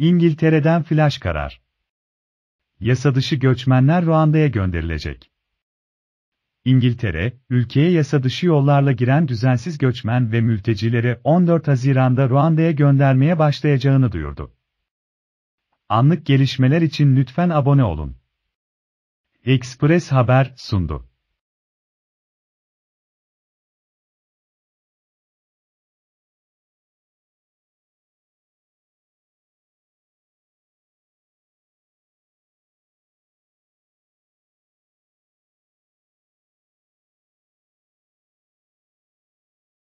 İngiltere'den flash karar. Yasadışı göçmenler Ruanda'ya gönderilecek. İngiltere, ülkeye yasadışı yollarla giren düzensiz göçmen ve mültecileri 14 Haziran'da Ruanda'ya göndermeye başlayacağını duyurdu. Anlık gelişmeler için lütfen abone olun. Express Haber sundu.